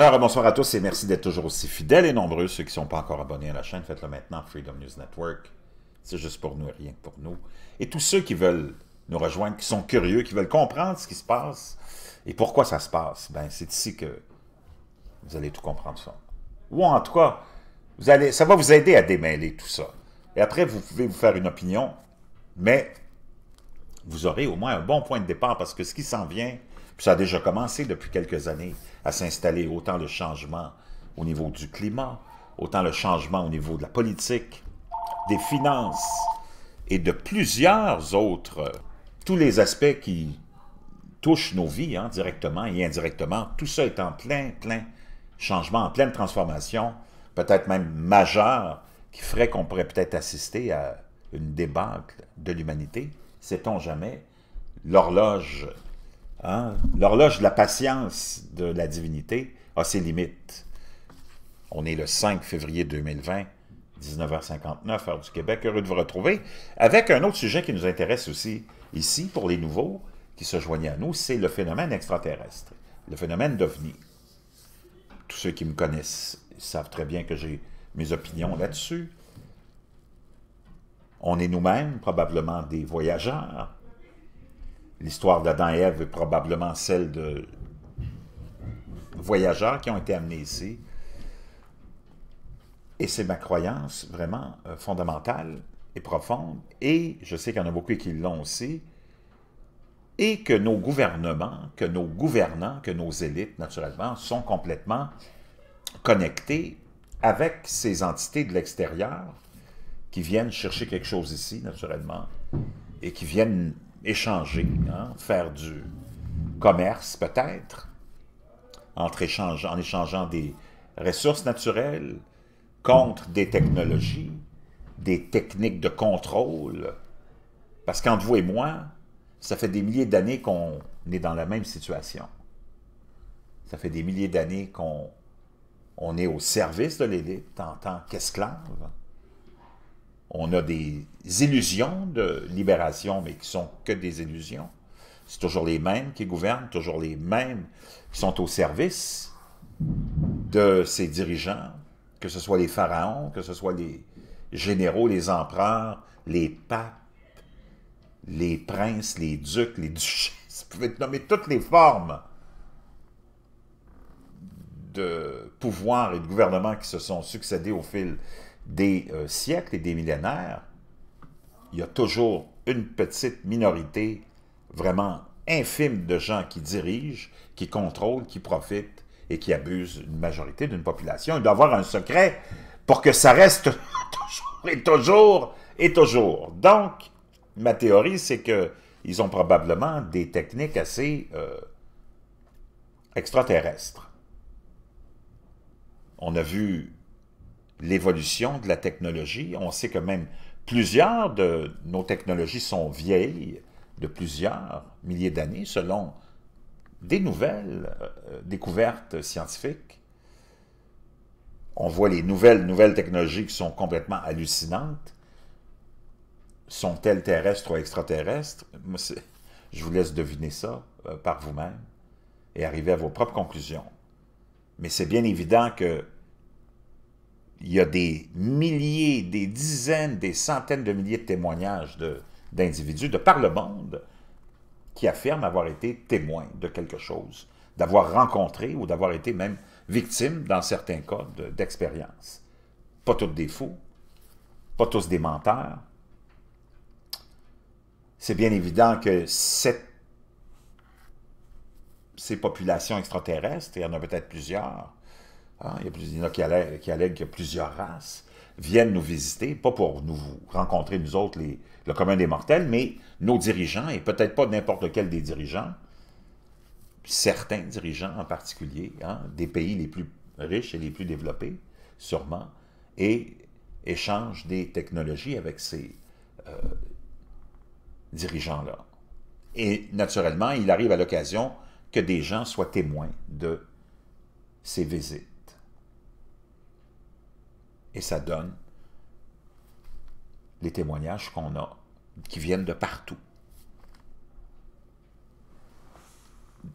Alors, euh, bonsoir à tous et merci d'être toujours aussi fidèles et nombreux. Ceux qui ne sont pas encore abonnés à la chaîne, faites-le maintenant, Freedom News Network. C'est juste pour nous et rien que pour nous. Et tous ceux qui veulent nous rejoindre, qui sont curieux, qui veulent comprendre ce qui se passe et pourquoi ça se passe, ben c'est ici que vous allez tout comprendre ça. Ou en tout cas, vous allez, ça va vous aider à démêler tout ça. Et après, vous pouvez vous faire une opinion, mais vous aurez au moins un bon point de départ parce que ce qui s'en vient, ça a déjà commencé depuis quelques années à s'installer, autant le changement au niveau du climat, autant le changement au niveau de la politique, des finances et de plusieurs autres, tous les aspects qui touchent nos vies hein, directement et indirectement. Tout ça est en plein, plein changement, en pleine transformation, peut-être même majeure, qui ferait qu'on pourrait peut-être assister à une débâcle de l'humanité. Sait-on jamais? L'horloge Hein? L'horloge de la patience de la divinité a ses limites. On est le 5 février 2020, 19h59, heure du Québec. Heureux de vous retrouver avec un autre sujet qui nous intéresse aussi ici pour les nouveaux qui se joignent à nous, c'est le phénomène extraterrestre, le phénomène d'OVNI. Tous ceux qui me connaissent savent très bien que j'ai mes opinions là-dessus. On est nous-mêmes probablement des voyageurs L'histoire d'Adam et Ève est probablement celle de voyageurs qui ont été amenés ici. Et c'est ma croyance vraiment euh, fondamentale et profonde. Et je sais qu'il y en a beaucoup qui l'ont aussi. Et que nos gouvernements, que nos gouvernants, que nos élites, naturellement, sont complètement connectés avec ces entités de l'extérieur qui viennent chercher quelque chose ici, naturellement, et qui viennent échanger, hein, faire du commerce peut-être, échange, en échangeant des ressources naturelles contre des technologies, des techniques de contrôle. Parce qu'entre vous et moi, ça fait des milliers d'années qu'on est dans la même situation. Ça fait des milliers d'années qu'on est au service de l'élite en tant qu'esclave on a des illusions de libération, mais qui sont que des illusions. C'est toujours les mêmes qui gouvernent, toujours les mêmes qui sont au service de ces dirigeants, que ce soit les pharaons, que ce soit les généraux, les empereurs, les papes, les princes, les ducs, les duchesses, vous pouvez nommer toutes les formes de pouvoir et de gouvernement qui se sont succédés au fil des euh, siècles et des millénaires, il y a toujours une petite minorité vraiment infime de gens qui dirigent, qui contrôlent, qui profitent et qui abusent une majorité d'une population. Il doit avoir un secret pour que ça reste toujours et toujours et toujours. Donc, ma théorie, c'est que ils ont probablement des techniques assez euh, extraterrestres. On a vu l'évolution de la technologie. On sait que même plusieurs de nos technologies sont vieilles de plusieurs milliers d'années selon des nouvelles euh, euh, découvertes scientifiques. On voit les nouvelles, nouvelles technologies qui sont complètement hallucinantes. Sont-elles terrestres ou extraterrestres? je vous laisse deviner ça euh, par vous-même et arriver à vos propres conclusions. Mais c'est bien évident que il y a des milliers, des dizaines, des centaines de milliers de témoignages d'individus de, par le monde qui affirment avoir été témoins de quelque chose, d'avoir rencontré ou d'avoir été même victime, dans certains cas, d'expériences. pas tous des fous, pas tous des menteurs. C'est bien évident que cette, ces populations extraterrestres, et il y en a peut-être plusieurs, Hein, il, y a plus, a qui allèguent, qu'il y a plusieurs races, viennent nous visiter, pas pour nous rencontrer, nous autres, les, le commun des mortels, mais nos dirigeants, et peut-être pas n'importe lequel des dirigeants, certains dirigeants en particulier, hein, des pays les plus riches et les plus développés, sûrement, et échangent des technologies avec ces euh, dirigeants-là. Et naturellement, il arrive à l'occasion que des gens soient témoins de ces visites. Et ça donne les témoignages qu'on a, qui viennent de partout.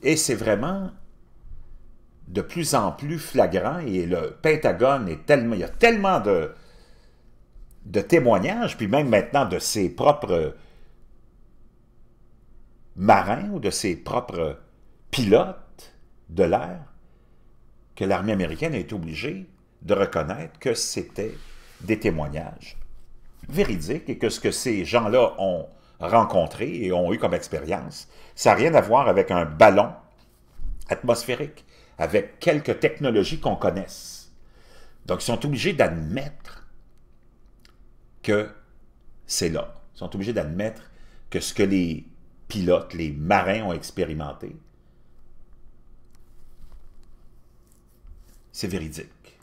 Et c'est vraiment de plus en plus flagrant et le Pentagone est tellement... Il y a tellement de, de témoignages, puis même maintenant de ses propres marins ou de ses propres pilotes de l'air, que l'armée américaine est obligée de reconnaître que c'était des témoignages véridiques et que ce que ces gens-là ont rencontré et ont eu comme expérience, ça n'a rien à voir avec un ballon atmosphérique, avec quelques technologies qu'on connaisse. Donc, ils sont obligés d'admettre que c'est là. Ils sont obligés d'admettre que ce que les pilotes, les marins ont expérimenté, c'est véridique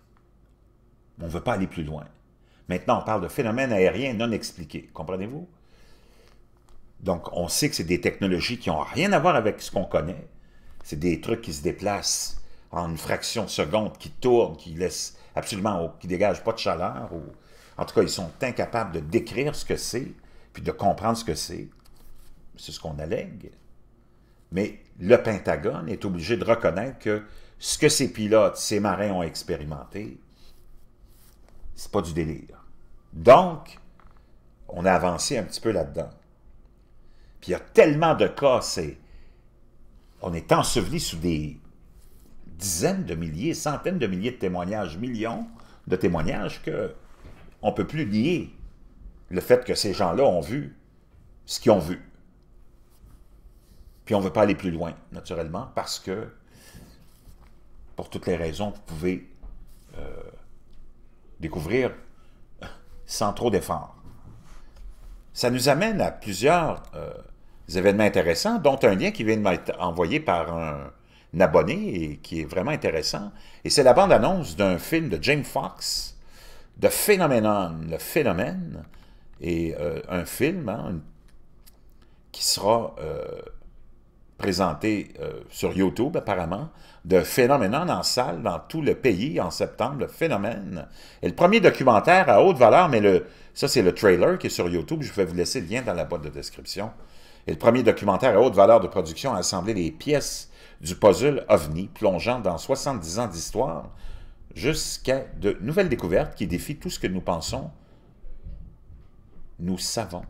on ne veut pas aller plus loin. Maintenant, on parle de phénomènes aériens non expliqués, comprenez-vous? Donc, on sait que c'est des technologies qui n'ont rien à voir avec ce qu'on connaît. C'est des trucs qui se déplacent en une fraction de seconde, qui tournent, qui laissent absolument, qui dégagent pas de chaleur. Ou, en tout cas, ils sont incapables de décrire ce que c'est, puis de comprendre ce que c'est. C'est ce qu'on allègue. Mais le Pentagone est obligé de reconnaître que ce que ces pilotes, ces marins ont expérimenté, c'est pas du délire. Donc, on a avancé un petit peu là-dedans. Puis il y a tellement de cas, c'est... On est enseveli sous des dizaines de milliers, centaines de milliers de témoignages, millions de témoignages qu'on ne peut plus nier le fait que ces gens-là ont vu ce qu'ils ont vu. Puis on ne veut pas aller plus loin, naturellement, parce que, pour toutes les raisons que vous pouvez euh, découvrir sans trop d'efforts. Ça nous amène à plusieurs euh, événements intéressants, dont un lien qui vient de m'être envoyé par un, abonné et qui est vraiment intéressant. Et c'est la bande-annonce d'un film de James Fox, The Phenomenon, le phénomène, et euh, un film hein, qui sera euh, présenté euh, sur YouTube, apparemment, de Phénoménon en salle dans tout le pays en septembre, le Phénomène. Et le premier documentaire à haute valeur, mais le, ça, c'est le trailer qui est sur YouTube. Je vais vous laisser le lien dans la boîte de description. Et le premier documentaire à haute valeur de production a assemblé les pièces du puzzle OVNI, plongeant dans 70 ans d'histoire jusqu'à de nouvelles découvertes qui défient tout ce que nous pensons, nous savons.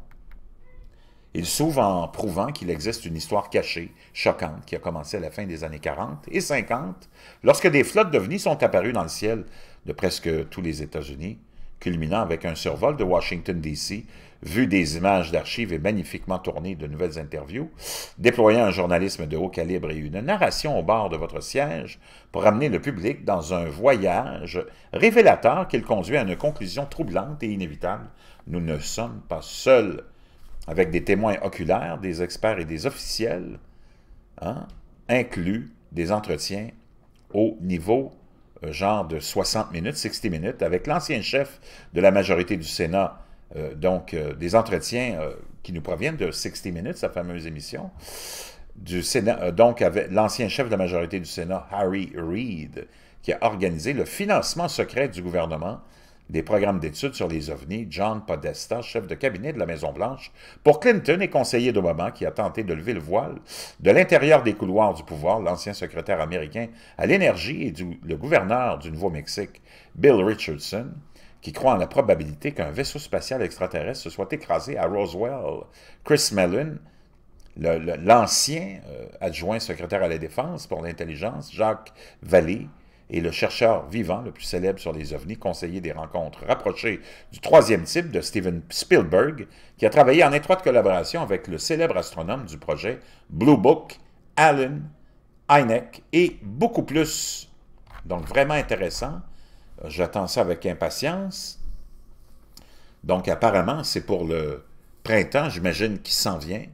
Il s'ouvre en prouvant qu'il existe une histoire cachée, choquante, qui a commencé à la fin des années 40 et 50, lorsque des flottes de venus sont apparues dans le ciel de presque tous les États-Unis, culminant avec un survol de Washington, D.C., vu des images d'archives et magnifiquement tournées de nouvelles interviews, déployant un journalisme de haut calibre et une narration au bord de votre siège pour amener le public dans un voyage révélateur qu'il conduit à une conclusion troublante et inévitable. Nous ne sommes pas seuls avec des témoins oculaires, des experts et des officiels, hein, inclus des entretiens au niveau euh, genre de 60 minutes, 60 minutes, avec l'ancien chef de la majorité du Sénat, euh, donc euh, des entretiens qui nous proviennent de 60 minutes, sa fameuse émission, du Sénat, donc avec l'ancien chef de la majorité du Sénat, Harry Reid, qui a organisé le financement secret du gouvernement des programmes d'études sur les ovnis, John Podesta, chef de cabinet de la Maison-Blanche, pour Clinton et conseiller d'Obama qui a tenté de lever le voile de l'intérieur des couloirs du pouvoir, l'ancien secrétaire américain à l'énergie et du, le gouverneur du Nouveau-Mexique, Bill Richardson, qui croit en la probabilité qu'un vaisseau spatial extraterrestre se soit écrasé à Roswell. Chris Mellon, l'ancien euh, adjoint secrétaire à la Défense pour l'intelligence, Jacques Vallée, et le chercheur vivant le plus célèbre sur les ovnis, conseiller des rencontres rapprochées du troisième type de Steven Spielberg, qui a travaillé en étroite collaboration avec le célèbre astronome du projet Blue Book, Allen Hynek, et beaucoup plus. Donc vraiment intéressant. J'attends ça avec impatience. Donc apparemment, c'est pour le printemps, j'imagine, qu'il s'en vient.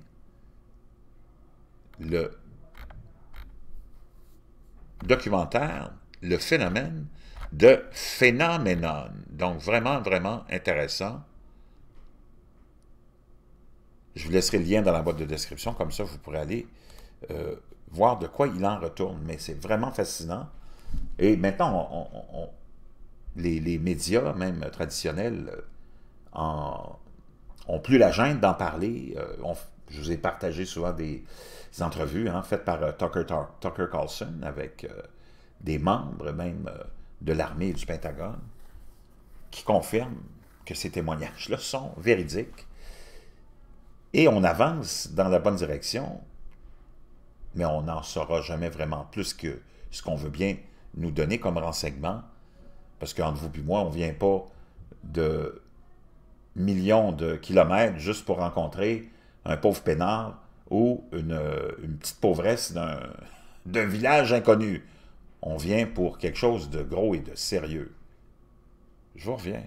Le documentaire le phénomène de phénoménon. Donc, vraiment, vraiment intéressant. Je vous laisserai le lien dans la boîte de description, comme ça vous pourrez aller euh, voir de quoi il en retourne. Mais c'est vraiment fascinant. Et maintenant, les, médias, même traditionnels, euh, ont plus la gêne d'en parler. Euh, je vous ai partagé souvent des, entrevues hein, faites par Tucker, Carlson avec des membres même euh, de l'armée du Pentagone, qui confirment que ces témoignages-là sont véridiques. Et on avance dans la bonne direction, mais on n'en saura jamais vraiment plus que ce qu'on veut bien nous donner comme renseignement, parce qu'entre vous et moi, on ne vient pas de millions de kilomètres juste pour rencontrer un pauvre peinard ou une, euh, petite pauvresse d'un village inconnu on vient pour quelque chose de gros et de sérieux. Je vous reviens.